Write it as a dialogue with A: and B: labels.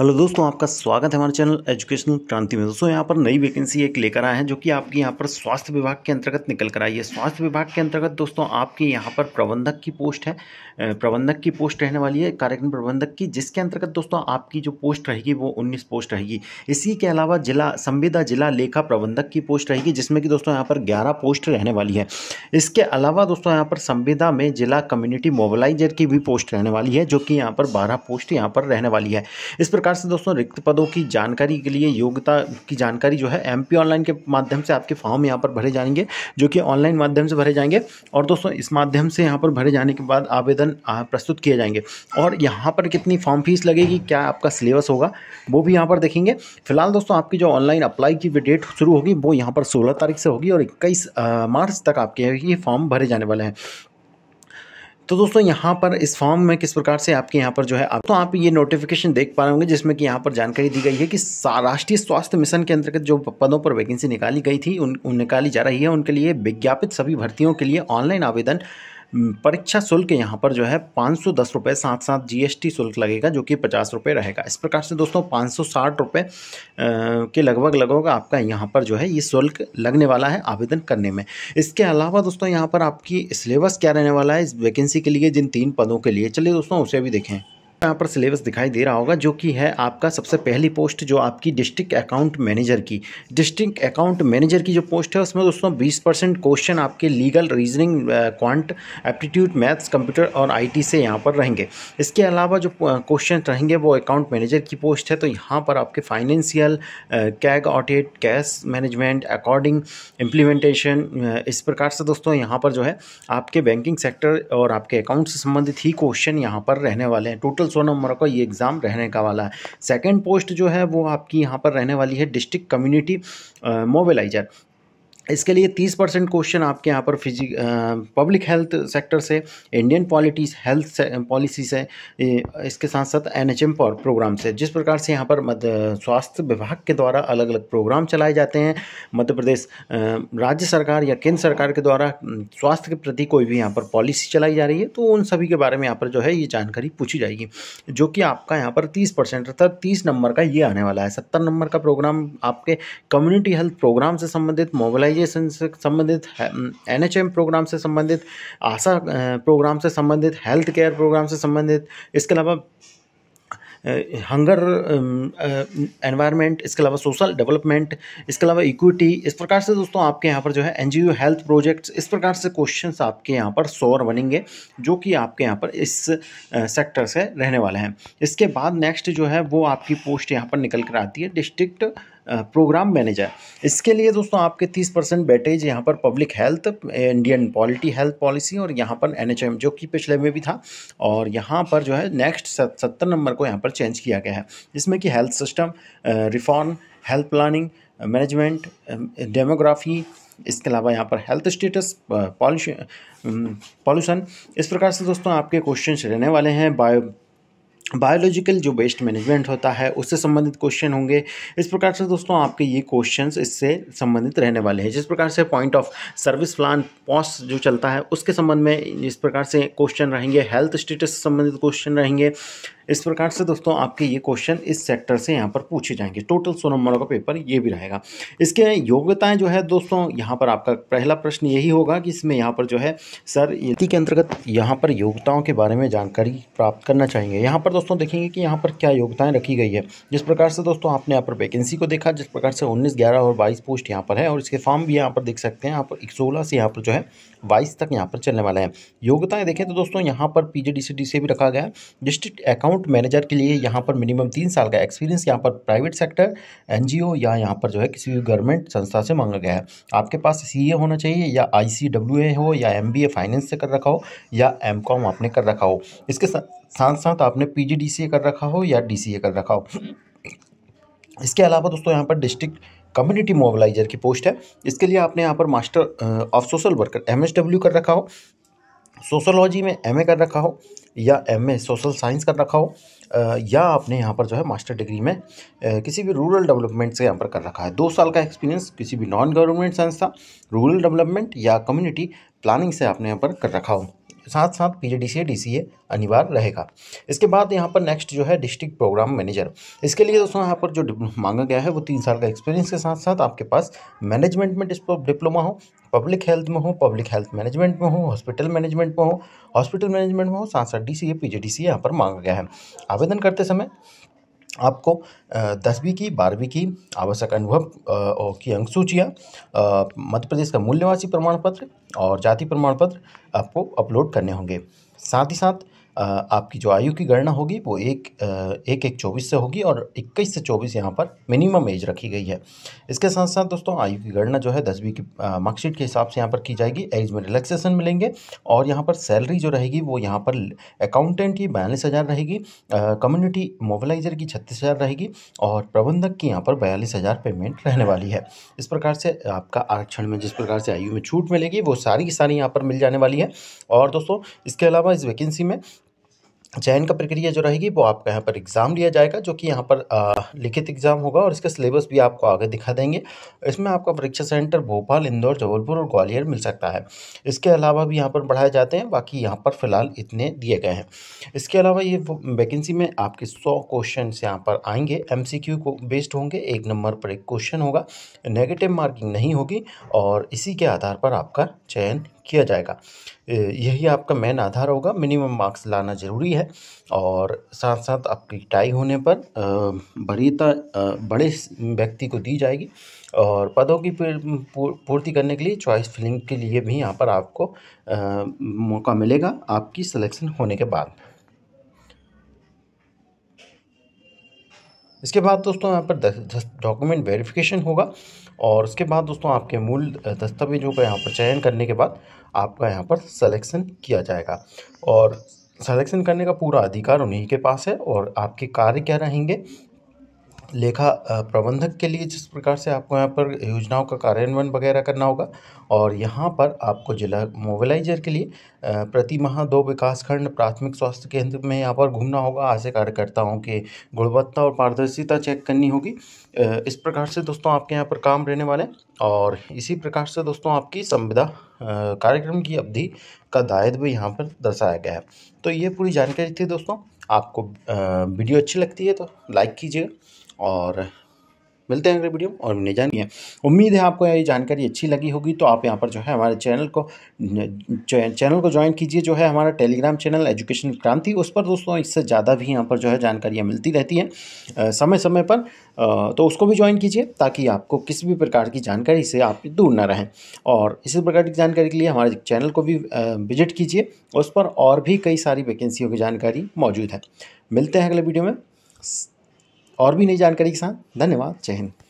A: hello दोस्तों आपका स्वागत है हमारे चैनल एजुकेशनल क्रांति में दोस्तों यहाँ पर नई वैकेंसी एक लेकर आए हैं जो कि आपके यहाँ पर स्वास्थ्य विभाग के अंतर्गत निकल कर आई है स्वास्थ्य विभाग के अंतर्गत दोस्तों आपके यहाँ पर प्रबंधक की पोस्ट है प्रबंधक की पोस्ट रहने वाली है कार्यक्रम प्रबंधक की जिसके अंतर्गत दोस्तों आपकी जो पोस्ट रहेगी वो उन्नीस पोस्ट रहेगी इसी के अलावा जिला संविदा जिला लेखा प्रबंधक की पोस्ट रहेगी जिसमें कि दोस्तों यहाँ पर ग्यारह पोस्ट रहने वाली है इसके अलावा दोस्तों यहाँ पर संविदा में जिला कम्युनिटी मोबिलाइजर की भी पोस्ट रहने वाली है जो कि यहाँ पर बारह पोस्ट यहाँ पर रहने वाली है इस पर प्रकार से दोस्तों रिक्त पदों की जानकारी के लिए योग्यता की जानकारी जो है एम ऑनलाइन के माध्यम से आपके फॉर्म यहाँ पर भरे जाएंगे जो कि ऑनलाइन माध्यम से भरे जाएंगे और दोस्तों इस माध्यम से यहाँ पर भरे जाने के बाद आवेदन प्रस्तुत किए जाएंगे और यहाँ पर कितनी फॉर्म फीस लगेगी क्या आपका सिलेबस होगा वो भी यहाँ पर देखेंगे फिलहाल दोस्तों आपकी जो ऑनलाइन अप्लाई की डेट शुरू होगी वो यहाँ पर सोलह तारीख से होगी और इक्कीस मार्च तक आपके ये फॉर्म भरे जाने वाले हैं तो दोस्तों यहाँ पर इस फॉर्म में किस प्रकार से आपके यहाँ पर जो है आप तो आप ये नोटिफिकेशन देख पा रहे होंगे जिसमें कि यहाँ पर जानकारी दी गई है कि राष्ट्रीय स्वास्थ्य मिशन के अंतर्गत जो पदों पर वैकेंसी निकाली गई थी उन, उन निकाली जा रही है उनके लिए विज्ञापित सभी भर्तियों के लिए ऑनलाइन आवेदन हम्म, परीक्षा शुल्क यहाँ पर जो है पाँच सौ दस रुपये साथ साथ जीएसटी शुल्क लगेगा जो कि पचास रुपये रहेगा इस प्रकार से दोस्तों पाँच सौ साठ रुपये के लगभग लगभग आपका यहाँ पर जो है ये शुल्क लगने वाला है आवेदन करने में इसके अलावा दोस्तों यहाँ पर आपकी सिलेबस क्या रहने वाला है इस वैकेंसी के लिए जिन तीन पदों के लिए चलिए दोस्तों उसे भी देखें यहाँ पर सिलेबस दिखाई दे रहा होगा जो कि है आपका सबसे पहली पोस्ट जो आपकी डिस्ट्रिक्ट अकाउंट मैनेजर की डिस्ट्रिक्ट अकाउंट मैनेजर की जो पोस्ट है उसमें दोस्तों 20 परसेंट क्वेश्चन आपके legal reasoning quant aptitude maths computer और आईटी से यहाँ पर रहेंगे इसके अलावा जो क्वेश्चन रहेंगे वो अकाउंट मैनेजर की पोस्ट है तो यहाँ पर आपके financial CAG audit cash management according implementation इस प्रकार से दोस्तों यहाँ पर जो है आपके बैंकिंग सेक्टर और आपके अकाउंट से संबंधित ही क्वेश्चन यहाँ पर रहने वाले हैं टोटल सौ नंबर का ये एग्ज़ाम रहने का वाला है सेकेंड पोस्ट जो है वो आपकी यहाँ पर रहने वाली है डिस्ट्रिक्ट कम्युनिटी मोबिलाइजर इसके लिए 30 परसेंट क्वेश्चन आपके यहाँ पर फिजिक पब्लिक हेल्थ सेक्टर से इंडियन पॉलिटीज हेल्थ पॉलिसी से इसके साथ साथ एन एच एम प्रोग्राम से जिस प्रकार से यहाँ पर स्वास्थ्य विभाग के द्वारा अलग अलग प्रोग्राम चलाए जाते हैं मध्य प्रदेश राज्य सरकार या केंद्र सरकार के द्वारा स्वास्थ्य के प्रति कोई भी यहाँ पर पॉलिसी चलाई जा रही है तो उन सभी के बारे में यहाँ पर जो है ये जानकारी पूछी जाएगी जो कि आपका यहाँ पर तीस परसेंट अर्थात तीस नंबर का ये आने वाला है सत्तर नंबर का प्रोग्राम आपके कम्युनिटी हेल्थ प्रोग्राम से संबंधित मोबाइल डिजिटाइजेशन से संबंधित एन एच एम प्रोग्राम से संबंधित आशा प्रोग्राम से संबंधित हेल्थ केयर प्रोग्राम से संबंधित इसके अलावा हंगर एनवायरनमेंट इसके अलावा सोशल डेवलपमेंट इसके अलावा इक्विटी इस प्रकार से दोस्तों आपके यहाँ पर जो है एनजीओ हेल्थ प्रोजेक्ट्स इस प्रकार से क्वेश्चंस आपके यहाँ पर सोर बनेंगे जो कि आपके यहाँ पर इस सेक्टर से रहने वाले हैं इसके बाद नेक्स्ट जो है वो आपकी पोस्ट यहाँ पर निकल कर आती है डिस्ट्रिक्ट प्रोग्राम मैनेजर इसके लिए दोस्तों आपके 30 परसेंट बैटेज यहाँ पर public health Indian polity health policy और यहाँ पर एन जो कि पिछले में भी था और यहाँ पर जो है नेक्स्ट सत्तर नंबर को यहाँ पर चेंज किया गया है जिसमें कि health system reform health planning management demography इसके अलावा यहाँ पर हेल्थ स्टेटस पॉल्यूशन पॉल्यूशन इस प्रकार से दोस्तों आपके क्वेश्चन रहने वाले हैं बायो बायोलॉजिकल जो वेस्ट मैनेजमेंट होता है उससे संबंधित क्वेश्चन होंगे इस प्रकार से दोस्तों आपके ये क्वेश्चंस इससे संबंधित रहने वाले हैं जिस प्रकार से point of service plan POS जो चलता है उसके संबंध में इस प्रकार से क्वेश्चन रहेंगे हेल्थ स्टेटस से संबंधित क्वेश्चन रहेंगे इस प्रकार से दोस्तों आपके ये क्वेश्चन इस सेक्टर से यहाँ पर पूछे जाएंगे टोटल सौ नंबरों का पेपर ये भी रहेगा इसके योग्यताएं जो है दोस्तों यहाँ पर आपका पहला प्रश्न यही होगा कि इसमें यहाँ पर जो है सर नीति के अंतर्गत यहाँ पर योग्यताओं के बारे में जानकारी प्राप्त करना चाहेंगे यहाँ पर दोस्तों देखेंगे कि यहाँ पर क्या योग्यताएं रखी गई है जिस प्रकार से दोस्तों आपने यहाँ पर वैकेंसी को देखा जिस प्रकार से उन्नीस ग्यारह और बाईस पोस्ट यहाँ पर है और इसके फॉर्म भी यहाँ पर देख सकते हैं यहाँ पर सोलह से यहाँ पर जो है बाईस तक यहाँ पर चलने वाला है योग्यताएं देखें तो दोस्तों यहाँ पर पी से भी रखा गया है डिस्ट्रिक्ट अकाउंट मैनेजर के लिए यहाँ पर मिनिमम तीन साल का एक्सपीरियंस यहाँ पर प्राइवेट सेक्टर एन या यहाँ पर जो है किसी भी गवर्नमेंट संस्था से मांगा गया है आपके पास सी होना चाहिए या आई हो या एम फाइनेंस से कर रखा हो या एम आपने कर रखा हो इसके साथ साथ साथ आपने पी जी कर रखा हो या डी कर रखा हो इसके अलावा दोस्तों यहाँ पर डिस्ट्रिक्ट कम्युनिटी मोबिलाइजर की पोस्ट है इसके लिए आपने यहाँ पर master of social worker M कर रखा हो सोशोलॉजी में एम कर रखा हो या एम ए सोशल साइंस कर रखा हो या आपने यहाँ पर जो है मास्टर डिग्री में किसी भी रूरल डेवलपमेंट से यहाँ पर कर रखा है दो साल का एक्सपीरियंस किसी भी नॉन गवर्नमेंट संस्था रूरल डेवलपमेंट या कम्युनिटी प्लानिंग से आपने यहाँ पर कर रखा हो साथ साथ सी ए अनिवार्य रहेगा इसके बाद यहाँ पर नेक्स्ट जो है डिस्ट्रिक्ट प्रोग्राम मैनेजर इसके लिए दोस्तों यहाँ पर जो मांगा गया है वो तीन साल का एक्सपीरियंस के साथ साथ आपके पास मैनेजमेंट में डिप्लोमा हो पब्लिक हेल्थ में हो पब्लिक हेल्थ मैनेजमेंट में हो हॉस्पिटल मैनेजमेंट में हो हॉस्पिटल मैनेजमेंट में हो साथ साथ D C A P G D C यहाँ पर मांगा गया है आवेदन करते समय आपको दसवीं की बारहवीं की आवश्यक अनुभव की अंक सूचियाँ मध्य प्रदेश का मूल्यवासी प्रमाण पत्र और जाति प्रमाण पत्र आपको अपलोड करने होंगे साथ ही साथ आपकी जो आयु की गणना होगी वो एक एक एक चौबीस से होगी और इक्कीस से चौबीस यहाँ पर मिनिमम एज रखी गई है इसके साथ साथ दोस्तों आयु की गणना जो है दसवीं की मार्कशीट के हिसाब से यहाँ पर की जाएगी एज में रिलैक्सेशन मिलेंगे और यहाँ पर सैलरी जो रहेगी वो यहाँ पर अकाउंटेंट की बयालीस हज़ार रहेगी कम्युनिटी मोबिलाइजर की छत्तीस हज़ार रहेगी और प्रबंधक की यहाँ पर बयालीस हज़ार पेमेंट रहने वाली है इस प्रकार से आपका आरक्षण में जिस प्रकार से आयु में छूट मिलेगी वो सारी की सारी यहाँ पर मिल जाने वाली है और दोस्तों इसके अलावा इस वैकेंसी में चयन का प्रक्रिया जो रहेगी वो आपका यहाँ पर एग्ज़ाम लिया जाएगा जो कि यहाँ पर लिखित एग्ज़ाम होगा और इसका सिलेबस भी आपको आगे दिखा देंगे इसमें आपका परीक्षा सेंटर भोपाल इंदौर जबलपुर और ग्वालियर मिल सकता है इसके अलावा भी यहाँ पर बढ़ाए जाते हैं बाकी यहाँ पर फ़िलहाल इतने दिए गए हैं इसके अलावा ये वैकेंसी में आपके सौ क्वेश्चन यहाँ पर आएंगे एम को बेस्ड होंगे एक नंबर पर एक क्वेश्चन होगा नेगेटिव मार्किंग नहीं होगी और इसी के आधार पर आपका चयन किया जाएगा यही आपका मेन आधार होगा मिनिमम मार्क्स लाना ज़रूरी है और साथ साथ आपकी टाई होने पर वरीयता बड़े व्यक्ति को दी जाएगी और पदों की पूर्ति करने के लिए चॉइस फिलिंग के लिए भी यहाँ पर आपको मौका मिलेगा आपकी सिलेक्शन होने के बाद इसके बाद दोस्तों यहाँ पर डॉक्यूमेंट वेरिफिकेशन होगा और उसके बाद दोस्तों आपके मूल दस्तावेजों का यहाँ पर चयन करने के बाद आपका यहाँ पर सलेक्शन किया जाएगा और सलेक्शन करने का पूरा अधिकार उन्हीं के पास है और आपके कार्य क्या रहेंगे लेखा प्रबंधक के लिए जिस प्रकार से आपको यहाँ पर योजनाओं का कार्यान्वयन वगैरह करना होगा और यहाँ पर आपको जिला मोबिलाइजर के लिए प्रति माह दो विकासखंड प्राथमिक स्वास्थ्य केंद्र में यहाँ पर घूमना होगा आशा कार्यकर्ताओं के गुणवत्ता और पारदर्शिता चेक करनी होगी इस प्रकार से दोस्तों आपके यहाँ पर काम रहने वाले हैं और इसी प्रकार से दोस्तों आपकी संविदा कार्यक्रम की अवधि का दायित्व भी यहाँ पर दर्शाया गया है तो ये पूरी जानकारी थी दोस्तों आपको वीडियो अच्छी लगती है तो लाइक कीजिएगा और मिलते हैं अगले वीडियो और हमने जानी है उम्मीद है आपको ये जानकारी अच्छी लगी होगी तो आप यहाँ पर जो है हमारे चैनल को चैनल को ज्वाइन कीजिए जो है हमारा टेलीग्राम चैनल एजुकेशन क्रांति उस पर दोस्तों इससे ज़्यादा भी यहाँ पर जो है जानकारियाँ मिलती रहती हैं समय समय पर तो उसको भी ज्वाइन कीजिए ताकि आपको किसी भी प्रकार की जानकारी से आप दूर ना रहें और इसी प्रकार की जानकारी के लिए हमारे चैनल को भी विजिट कीजिए उस पर और भी कई सारी वैकेंसियों की जानकारी मौजूद है मिलते हैं अगले वीडियो में और भी नई जानकारी के साथ धन्यवाद जय हिंद